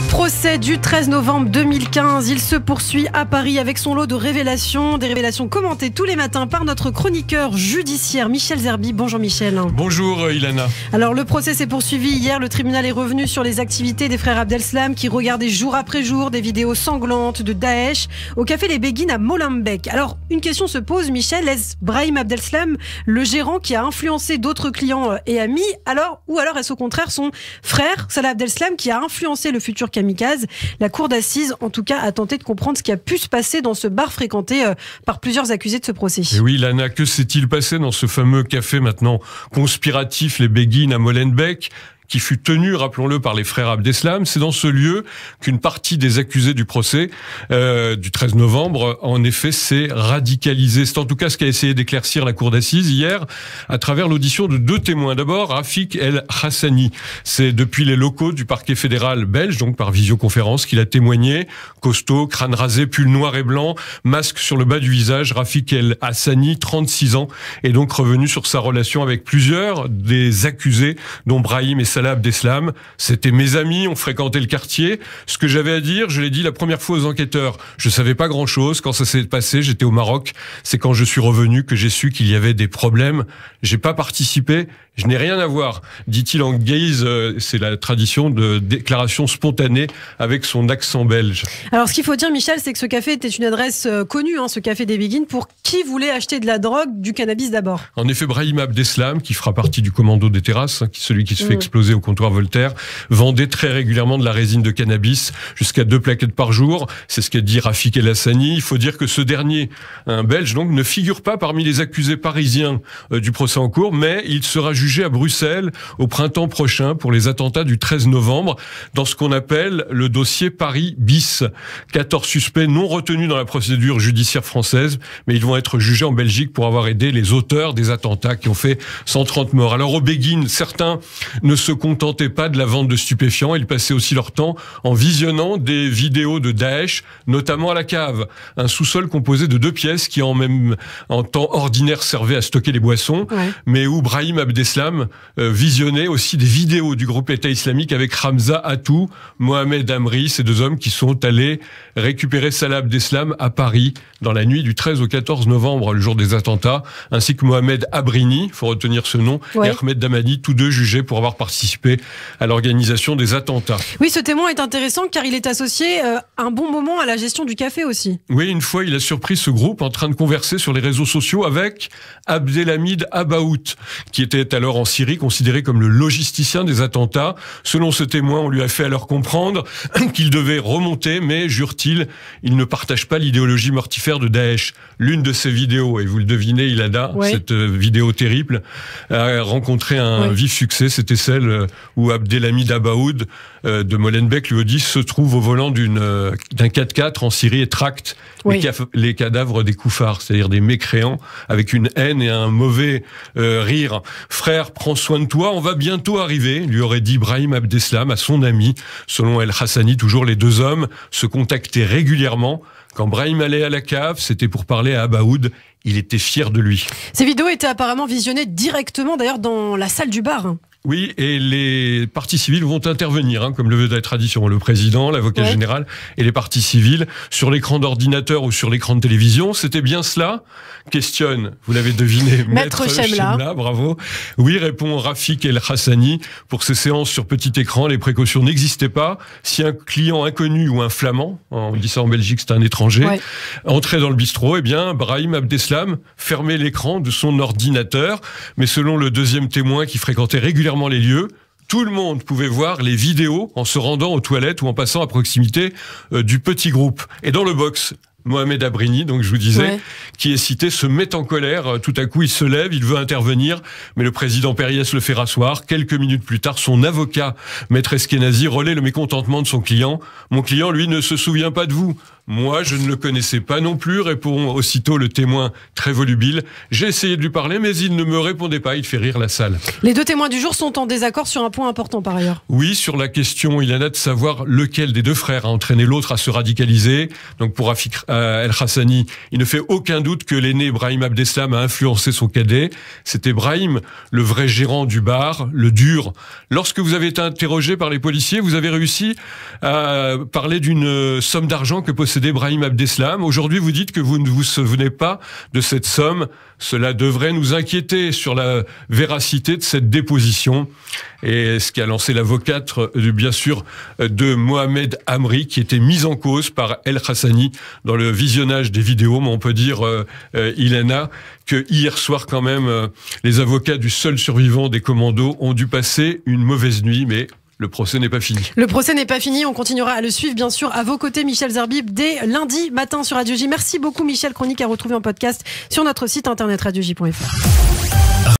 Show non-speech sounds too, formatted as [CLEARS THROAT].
Le procès du 13 novembre 2015, il se poursuit à Paris avec son lot de révélations, des révélations commentées tous les matins par notre chroniqueur judiciaire Michel Zerbi. Bonjour Michel. Bonjour euh, Ilana. Alors le procès s'est poursuivi hier, le tribunal est revenu sur les activités des frères Abdelslam qui regardaient jour après jour des vidéos sanglantes de Daesh au café Les Béguines à Molenbeek. Alors une question se pose Michel, est-ce Brahim Abdelslam le gérant qui a influencé d'autres clients euh, et amis alors ou alors est-ce au contraire son frère Salah Abdelslam qui a influencé le futur kamikaze. La cour d'assises, en tout cas, a tenté de comprendre ce qui a pu se passer dans ce bar fréquenté euh, par plusieurs accusés de ce procès. oui, Lana, que s'est-il passé dans ce fameux café maintenant conspiratif, les Béguines à Molenbeek qui fut tenu, rappelons-le, par les frères Abdeslam. C'est dans ce lieu qu'une partie des accusés du procès euh, du 13 novembre, en effet, s'est radicalisée. C'est en tout cas ce qu'a essayé d'éclaircir la cour d'assises hier à travers l'audition de deux témoins. D'abord, Rafik El Hassani. C'est depuis les locaux du parquet fédéral belge, donc par visioconférence, qu'il a témoigné. Costaud, crâne rasé, pull noir et blanc, masque sur le bas du visage. Rafik El Hassani, 36 ans, est donc revenu sur sa relation avec plusieurs des accusés, dont Brahim et Salah C'était mes amis, on fréquentait le quartier. Ce que j'avais à dire, je l'ai dit la première fois aux enquêteurs. Je savais pas grand chose. Quand ça s'est passé, j'étais au Maroc. C'est quand je suis revenu que j'ai su qu'il y avait des problèmes. J'ai pas participé. Je n'ai rien à voir, dit-il en guise, euh, c'est la tradition de déclaration spontanée avec son accent belge. Alors ce qu'il faut dire, Michel, c'est que ce café était une adresse euh, connue, hein, ce café des Begins, pour qui voulait acheter de la drogue, du cannabis d'abord. En effet, Brahim Abdeslam, qui fera partie du commando des terrasses, hein, celui qui se fait mm. exploser au comptoir Voltaire, vendait très régulièrement de la résine de cannabis jusqu'à deux plaquettes par jour. C'est ce qu'a dit Rafik El Hassani. Il faut dire que ce dernier, un Belge, donc, ne figure pas parmi les accusés parisiens euh, du procès en cours, mais il sera jugé à Bruxelles au printemps prochain pour les attentats du 13 novembre dans ce qu'on appelle le dossier Paris bis. 14 suspects non retenus dans la procédure judiciaire française, mais ils vont être jugés en Belgique pour avoir aidé les auteurs des attentats qui ont fait 130 morts. Alors au Béguin, certains ne se contentaient pas de la vente de stupéfiants, ils passaient aussi leur temps en visionnant des vidéos de Daesh, notamment à la cave, un sous-sol composé de deux pièces qui en même en temps ordinaire servait à stocker les boissons, mais où Brahim Abdeslam euh, visionnait aussi des vidéos du groupe État islamique avec Ramza Atou, Mohamed Amri, ces deux hommes qui sont allés récupérer Salah Abdeslam à Paris dans la nuit du 13 au 14 novembre, le jour des attentats, ainsi que Mohamed Abrini, faut retenir ce nom, et Ahmed Damani, tous deux jugés pour avoir participé à l'organisation des attentats. Oui, ce témoin est intéressant car il est associé euh, un bon moment à la gestion du café aussi. Oui, une fois, il a surpris ce groupe en train de converser sur les réseaux sociaux avec Abdelhamid Abaout, qui était alors en Syrie considéré comme le logisticien des attentats. Selon ce témoin, on lui a fait alors comprendre [CLEARS THROAT] qu'il devait remonter, mais jure-t-il, il ne partage pas l'idéologie mortifère de Daesh. L'une de ses vidéos, et vous le devinez, Ilada, a, cette euh, vidéo terrible, a rencontré un vif succès. C'était celle euh, où Abdelhamid Abaoud euh, de Molenbeek lui dit se trouve au volant euh, d'un 4x4 en Syrie et tracte les, cadavres des koufars, c'est-à-dire des mécréants avec une haine et un mauvais rire. Frère, prends soin de toi, on va bientôt arriver, lui aurait dit Brahim Abdeslam à son ami. Selon El Hassani, toujours les deux hommes se contactaient régulièrement. Quand Brahim allait à la cave, c'était pour parler à Abaoud. Il était fier de lui. Ces vidéos étaient apparemment visionnées directement d'ailleurs dans la salle du bar. Oui, et les parties civiles vont intervenir, hein, comme le veut la tradition, le président, l'avocat général et les parties civiles, sur l'écran d'ordinateur ou sur l'écran de télévision. C'était bien cela Questionne, vous l'avez deviné, Maître, Maître bravo. Oui, répond Rafik El Hassani. Pour ces séances sur petit écran, les précautions n'existaient pas. Si un client inconnu ou un flamand, on dit ça en Belgique, c'est un étranger, entrait dans le bistrot, eh bien, Brahim Abdeslam fermait l'écran de son ordinateur. Mais selon le deuxième témoin qui fréquentait régulièrement les lieux, tout le monde pouvait voir les vidéos en se rendant aux toilettes ou en passant à proximité euh, du petit groupe. Et dans le box, Mohamed Abrini, donc je vous disais, qui est cité, se met en colère. Euh, tout à coup, il se lève, il veut intervenir, mais le président Périès le fait rasseoir. Quelques minutes plus tard, son avocat, maître Eskenazi, relaie le mécontentement de son client. Mon client, lui, ne se souvient pas de vous. Moi, je ne le connaissais pas non plus, répond aussitôt le témoin très volubile. J'ai essayé de lui parler, mais il ne me répondait pas. Il fait rire la salle. Les deux témoins du jour sont en désaccord sur un point important par ailleurs. Oui, sur la question, il y en a de savoir lequel des deux frères a entraîné l'autre à se radicaliser. Donc pour Rafik euh, El Hassani, il ne fait aucun doute que l'aîné Brahim Abdeslam a influencé son cadet. C'était Brahim, le vrai gérant du bar, le dur. Lorsque vous avez été interrogé par les policiers, vous avez réussi à parler d'une euh, somme d'argent que possède d'Ibrahim d'Ebrahim Abdeslam. Aujourd'hui, vous dites que vous ne vous souvenez pas de cette somme. Cela devrait nous inquiéter sur la véracité de cette déposition. Et ce qui a lancé l'avocate, euh, bien sûr, euh, de Mohamed Amri, qui était mis en cause par El Hassani dans le visionnage des vidéos. Mais on peut dire, euh, Ilana, que hier soir, quand même, les avocats du seul survivant des commandos ont dû passer une mauvaise nuit. Mais le procès n'est pas fini. Le procès n'est pas fini. On continuera à le suivre, bien sûr, à vos côtés, Michel Zerbib, dès lundi matin sur Radio J. Merci beaucoup, Michel. Chronique à retrouver en podcast sur notre site internet radioJ.fr.